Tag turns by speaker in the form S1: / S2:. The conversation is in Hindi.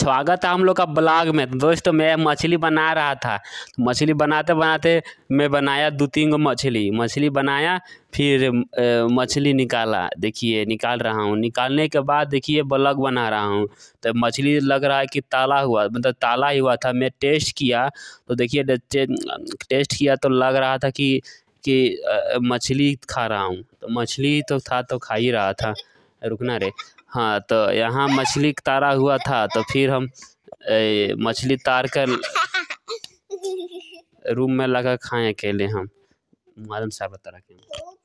S1: स्वागत है हम लोग का ब्लॉग में दोस्तों मैं मछली बना रहा था तो मछली बनाते बनाते मैं बनाया दो तीन गो मछली मछली बनाया फिर मछली निकाला देखिए निकाल रहा हूँ निकालने के बाद देखिए ब्लॉग बना रहा हूँ तो मछली लग रहा है कि ताला हुआ मतलब ताला ही हुआ था मैं टेस्ट किया तो देखिए टेस्ट किया तो लग रहा था कि कि मछली खा रहा हूँ तो मछली तो था तो खा ही रहा था रुकना रे हाँ तो यहाँ मछली तारा हुआ था तो फिर हम मछली तार कर रूम में लगा खाएं अकेले हम
S2: मालूम साहब तारा के